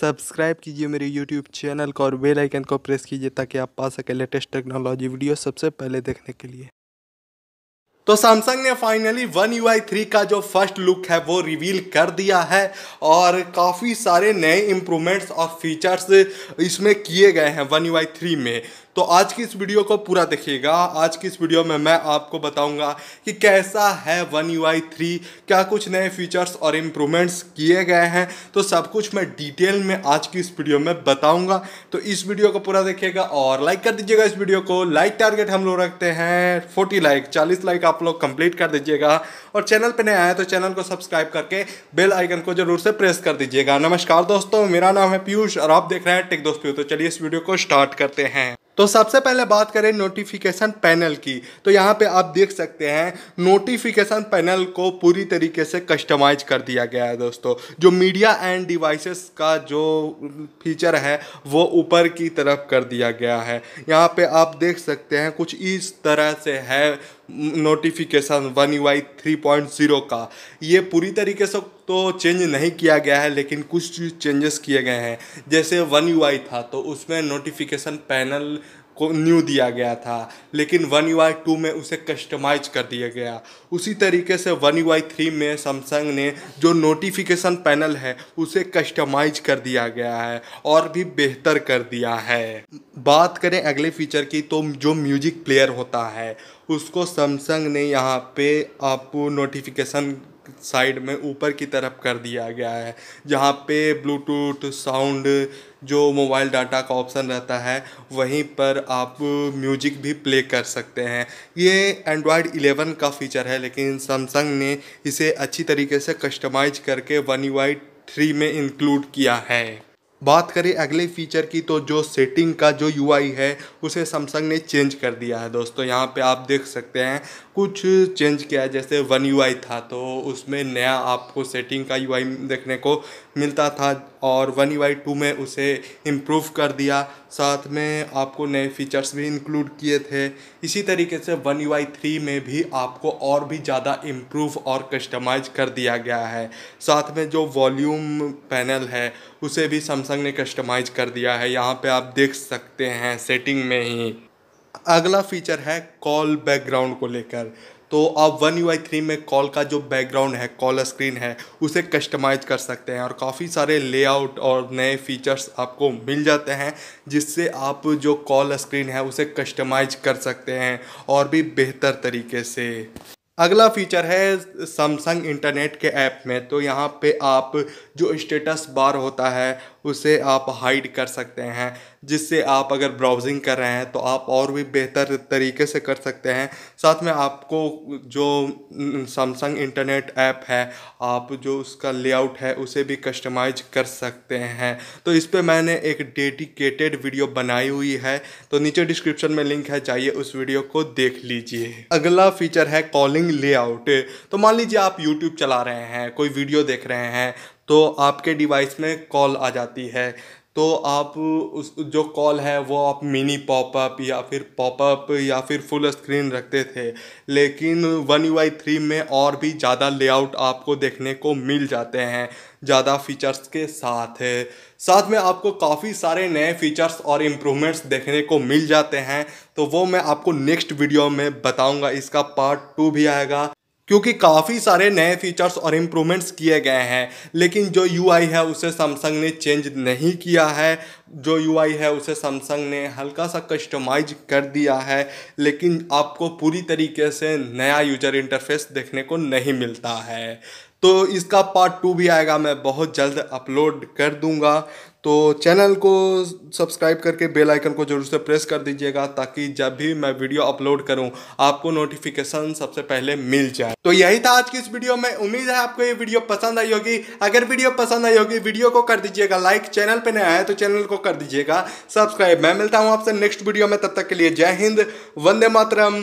subscribe कीजिए मेरे YouTube channel को और बेल आइकन को प्रेस कीजिए ताकि आप पा सकें लेटेस्ट टेक्नोलॉजी वीडियो सबसे पहले देखने के लिए तो सैमसंग ने finally one U I three का जो फर्स्ट लुक है वो रिवील कर दिया है और काफ़ी सारे नए इम्प्रूवमेंट्स और फीचर्स इसमें किए गए हैं वन यू आई थ्री में तो आज की इस वीडियो को पूरा देखिएगा आज की इस वीडियो में मैं आपको बताऊंगा कि कैसा है वन यू आई थ्री क्या कुछ नए फीचर्स और इम्प्रूवमेंट्स किए गए हैं तो सब कुछ मैं डिटेल में आज की इस वीडियो में बताऊँगा तो इस वीडियो को पूरा देखिएगा और लाइक कर दीजिएगा इस वीडियो को लाइक टारगेट हम लोग रखते हैं फोर्टी लाइक चालीस लाइक आप लोग कंप्लीट कर दीजिएगा और चैनल पर नए आए तो चैनल को सब्सक्राइब करके बेल आइकन को जरूर से प्रेस कर दीजिएगा नमस्कार दोस्तों मेरा नाम है पीयूष और आप देख रहे हैं टेक दोस्तों तो चलिए इस वीडियो को स्टार्ट करते हैं तो सबसे पहले बात करें नोटिफिकेशन पैनल की तो यहाँ पे आप देख सकते हैं नोटिफिकेशन पैनल को पूरी तरीके से कस्टमाइज कर दिया गया है दोस्तों जो मीडिया एंड डिवाइसेस का जो फीचर है वो ऊपर की तरफ कर दिया गया है यहाँ पे आप देख सकते हैं कुछ इस तरह से है notification one U I three point zero का ये पूरी तरीके से तो चेंज नहीं किया गया है लेकिन कुछ चेंजेस किए गए हैं जैसे वन यू आई था तो उसमें नोटिफिकेशन पैनल को न्यू दिया गया था लेकिन वन यू आई टू में उसे कस्टमाइज कर दिया गया उसी तरीके से वन यू आई थ्री में सैमसंग ने जो नोटिफिकेशन पैनल है उसे कस्टमाइज कर दिया गया है और भी बेहतर कर दिया है बात करें अगले फीचर की तो जो म्यूजिक प्लेयर होता है उसको सैमसंग ने यहाँ पे आप नोटिफिकेशन साइड में ऊपर की तरफ कर दिया गया है जहाँ पे ब्लूटूथ साउंड जो मोबाइल डाटा का ऑप्शन रहता है वहीं पर आप म्यूजिक भी प्ले कर सकते हैं ये एंड्रॉयड 11 का फीचर है लेकिन सैमसंग ने इसे अच्छी तरीके से कस्टमाइज करके वन यू थ्री में इंक्लूड किया है बात करें अगले फीचर की तो जो सेटिंग का जो यू है उसे सैमसंग ने चेंज कर दिया है दोस्तों यहाँ पे आप देख सकते हैं कुछ चेंज किया है जैसे वन यू था तो उसमें नया आपको सेटिंग का यू देखने को मिलता था और वन यू टू में उसे इम्प्रूव कर दिया साथ में आपको नए फीचर्स भी इंक्लूड किए थे इसी तरीके से वन यू आई थ्री में भी आपको और भी ज़्यादा इम्प्रूव और कस्टमाइज कर दिया गया है साथ में जो वॉल्यूम पैनल है उसे भी सैमसंग ने कस्टमाइज कर दिया है यहाँ पे आप देख सकते हैं सेटिंग में ही अगला फीचर है कॉल बैकग्राउंड को लेकर तो आप वन यू आई थ्री में कॉल का जो बैकग्राउंड है कॉल स्क्रीन है उसे कस्टमाइज कर सकते हैं और काफ़ी सारे लेआउट और नए फीचर्स आपको मिल जाते हैं जिससे आप जो कॉल स्क्रीन है उसे कस्टमाइज कर सकते हैं और भी बेहतर तरीके से अगला फीचर है सैमसंग इंटरनेट के ऐप में तो यहाँ पे आप जो स्टेटस बार होता है उसे आप हाइड कर सकते हैं जिससे आप अगर ब्राउजिंग कर रहे हैं तो आप और भी बेहतर तरीके से कर सकते हैं साथ में आपको जो सैमसंग इंटरनेट ऐप है आप जो उसका लेआउट है उसे भी कस्टमाइज कर सकते हैं तो इस पर मैंने एक डेडिकेटेड वीडियो बनाई हुई है तो नीचे डिस्क्रिप्शन में लिंक है चाहिए उस वीडियो को देख लीजिए अगला फीचर है कॉलिंग लेआउट तो मान लीजिए आप यूट्यूब चला रहे हैं कोई वीडियो देख रहे हैं तो आपके डिवाइस में कॉल आ जाती है तो आप उस जो कॉल है वो आप मिनी पॉपअप या फिर पॉपअप या फिर फुल स्क्रीन रखते थे लेकिन वन यू आई थ्री में और भी ज़्यादा लेआउट आपको देखने को मिल जाते हैं ज़्यादा फीचर्स के साथ है साथ में आपको काफ़ी सारे नए फीचर्स और इम्प्रूवमेंट्स देखने को मिल जाते हैं तो वो मैं आपको नेक्स्ट वीडियो में बताऊंगा इसका पार्ट टू भी आएगा क्योंकि काफ़ी सारे नए फीचर्स और इम्प्रूवमेंट्स किए गए हैं लेकिन जो यू है उसे सैमसंग ने चेंज नहीं किया है जो यू है उसे सैमसंग ने हल्का सा कस्टमाइज कर दिया है लेकिन आपको पूरी तरीके से नया यूजर इंटरफेस देखने को नहीं मिलता है तो इसका पार्ट टू भी आएगा मैं बहुत जल्द अपलोड कर दूंगा तो चैनल को सब्सक्राइब करके बेल आइकन को ज़रूर से प्रेस कर दीजिएगा ताकि जब भी मैं वीडियो अपलोड करूं आपको नोटिफिकेशन सबसे पहले मिल जाए तो यही था आज की इस वीडियो में उम्मीद है आपको ये वीडियो पसंद आई होगी अगर वीडियो पसंद आई होगी वीडियो को कर दीजिएगा लाइक चैनल पर नया आए तो चैनल को कर दीजिएगा सब्सक्राइब मैं मिलता हूँ आपसे नेक्स्ट वीडियो में तब तक के लिए जय हिंद वंदे मातरम